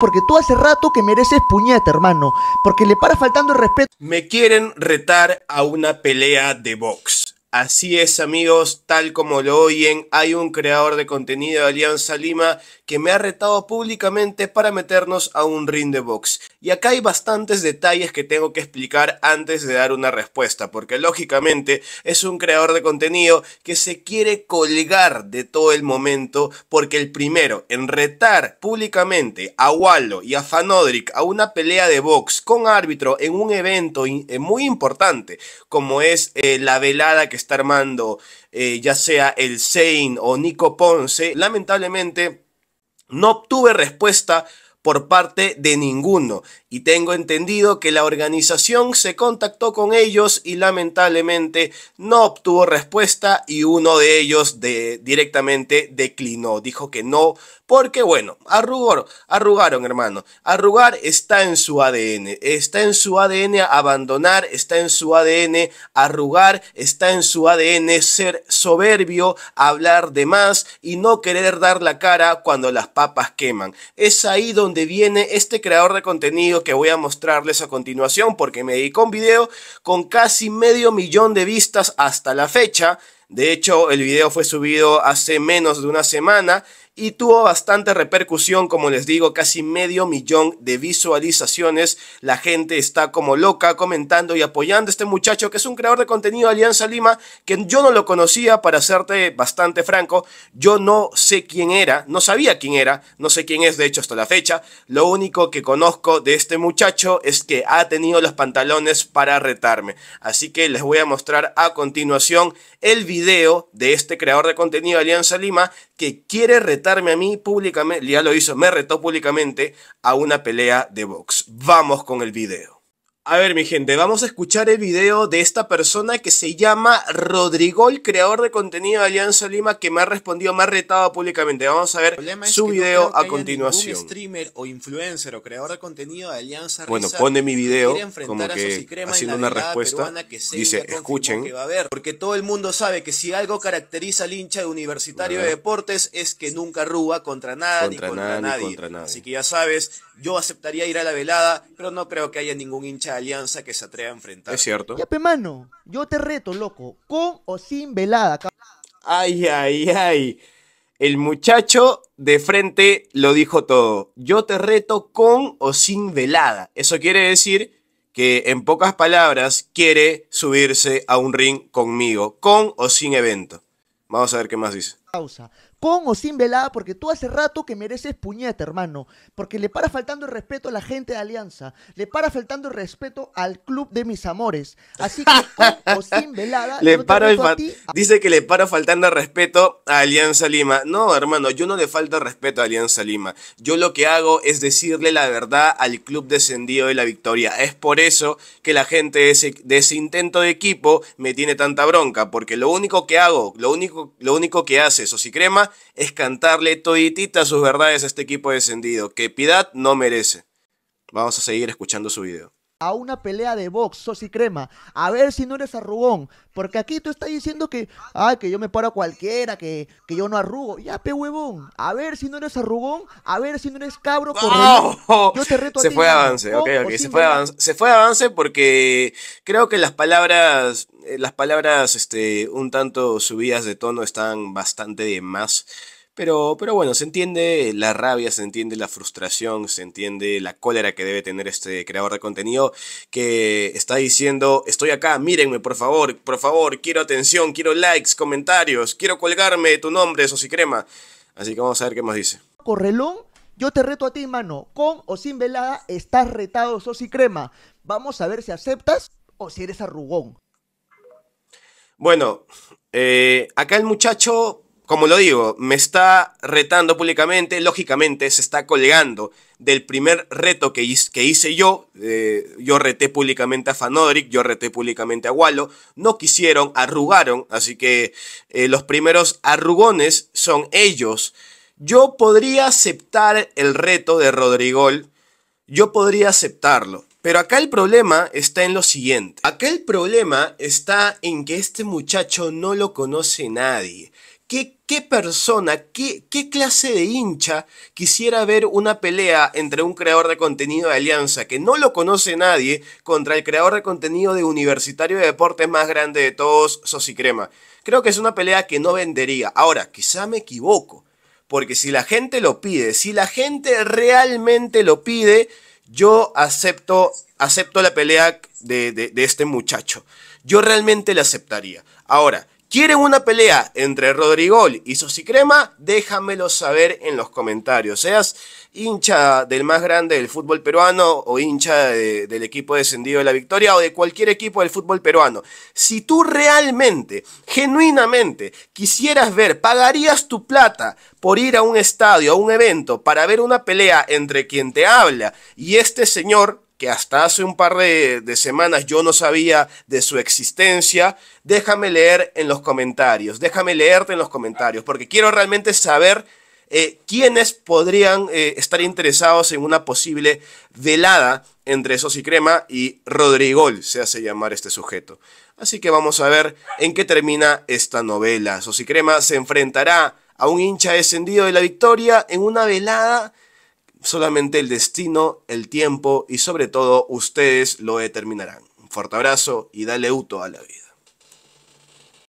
Porque tú hace rato que mereces puñeta, hermano. Porque le para faltando el respeto. Me quieren retar a una pelea de box. Así es amigos, tal como lo oyen, hay un creador de contenido de Alianza Lima que me ha retado públicamente para meternos a un ring de box. Y acá hay bastantes detalles que tengo que explicar antes de dar una respuesta, porque lógicamente es un creador de contenido que se quiere colgar de todo el momento, porque el primero en retar públicamente a Wallo y a Fanodric a una pelea de box con árbitro en un evento eh, muy importante como es eh, la velada que está armando eh, ya sea el Sein o Nico Ponce, lamentablemente no obtuve respuesta por parte de ninguno. Y tengo entendido que la organización se contactó con ellos y lamentablemente no obtuvo respuesta y uno de ellos de, directamente declinó, dijo que no, porque bueno, arrugor, arrugaron hermano, arrugar está en su ADN, está en su ADN abandonar, está en su ADN arrugar, está en su ADN ser soberbio, hablar de más y no querer dar la cara cuando las papas queman. Es ahí donde viene este creador de contenido que voy a mostrarles a continuación porque me dedicó un video con casi medio millón de vistas hasta la fecha. De hecho, el video fue subido hace menos de una semana y tuvo bastante repercusión, como les digo, casi medio millón de visualizaciones. La gente está como loca comentando y apoyando a este muchacho que es un creador de contenido de Alianza Lima, que yo no lo conocía, para serte bastante franco, yo no sé quién era, no sabía quién era, no sé quién es de hecho hasta la fecha. Lo único que conozco de este muchacho es que ha tenido los pantalones para retarme. Así que les voy a mostrar a continuación el video de este creador de contenido de Alianza Lima que quiere retarme a mí públicamente, ya lo hizo, me retó públicamente a una pelea de box. Vamos con el video. A ver, mi gente, vamos a escuchar el video de esta persona que se llama Rodrigo, el creador de contenido de Alianza Lima, que me ha respondido, me ha retado públicamente. Vamos a ver su video a continuación. streamer o influencer o creador de contenido de Alianza Bueno, pone mi video como que haciendo una respuesta. dice, escuchen. porque todo el mundo sabe que si algo caracteriza al hincha de Universitario de Deportes es que nunca ruba contra nada contra nadie. Así que ya sabes, yo aceptaría ir a la velada, pero no creo que haya ningún hincha alianza que se atreve a enfrentar. Es cierto. Ya, mano, yo te reto, loco, con o sin velada. Ay, ay, ay. El muchacho de frente lo dijo todo. Yo te reto con o sin velada. Eso quiere decir que en pocas palabras quiere subirse a un ring conmigo, con o sin evento. Vamos a ver qué más dice. Pausa con o sin velada, porque tú hace rato que mereces puñeta, hermano. Porque le para faltando el respeto a la gente de Alianza, le para faltando el respeto al club de mis amores. Así que con o sin velada, le para dice que le para faltando el respeto a Alianza Lima. No, hermano, yo no le falta respeto a Alianza Lima. Yo lo que hago es decirle la verdad al club descendido de la victoria. Es por eso que la gente de ese, intento de equipo me tiene tanta bronca, porque lo único que hago, lo único, lo único que hace crema es cantarle toditita sus verdades a este equipo descendido, que piedad no merece. Vamos a seguir escuchando su video a una pelea de box, sos y crema, a ver si no eres arrugón, porque aquí tú estás diciendo que, que yo me paro a cualquiera, que, que yo no arrugo, ya pe huevón, a ver si no eres arrugón, a ver si no eres cabro, yo te reto se a ti, fue avance, ok, se fue avance, avance porque creo que las palabras eh, las palabras este, un tanto subidas de tono están bastante de más. Pero, pero bueno, se entiende la rabia, se entiende la frustración, se entiende la cólera que debe tener este creador de contenido que está diciendo, estoy acá, mírenme, por favor, por favor, quiero atención, quiero likes, comentarios, quiero colgarme tu nombre, eso crema. Así que vamos a ver qué más dice. Correlón, yo te reto a ti, mano, con o sin velada, estás retado, sos crema. Vamos a ver si aceptas o si eres arrugón. Bueno, eh, acá el muchacho, como lo digo, me está retando públicamente, lógicamente se está colgando del primer reto que, hice, yo. Eh, yo reté públicamente a Fanodric, yo reté públicamente a Wallo. No quisieron, arrugaron, así que eh, los primeros arrugones son ellos. Yo podría aceptar el reto de Rodrigol, yo podría aceptarlo. Pero acá el problema está en lo siguiente. Acá el problema está en que este muchacho no lo conoce nadie. ¿Qué, persona, qué, qué clase de hincha quisiera ver una pelea entre un creador de contenido de Alianza que no lo conoce nadie contra el creador de contenido de Universitario de Deportes más grande de todos, Sosicrema? Creo que es una pelea que no vendería. Ahora, quizá me equivoco. Porque si la gente lo pide, si la gente realmente lo pide, yo acepto, acepto la pelea de, de este muchacho. Yo realmente la aceptaría. Ahora, ¿Quieren una pelea entre Rodrigo y Sosicrema? Déjamelo saber en los comentarios. Seas hincha del más grande del fútbol peruano o hincha del equipo descendido de la victoria o de cualquier equipo del fútbol peruano. Si tú realmente, genuinamente, quisieras ver, pagarías tu plata por ir a un estadio, a un evento, para ver una pelea entre quien te habla y este señor que hasta hace un par de, semanas yo no sabía de su existencia, déjame leer en los comentarios, déjame leerte en los comentarios, porque quiero realmente saber eh, quiénes podrían eh, estar interesados en una posible velada entre Sosicrema y crema y Rodrigol se hace llamar este sujeto. Así que vamos a ver en qué termina esta novela. Crema se enfrentará a un hincha descendido de la victoria en una velada Solamente el destino, el tiempo y sobre todo ustedes lo determinarán. Un fuerte abrazo y dale uto a la vida.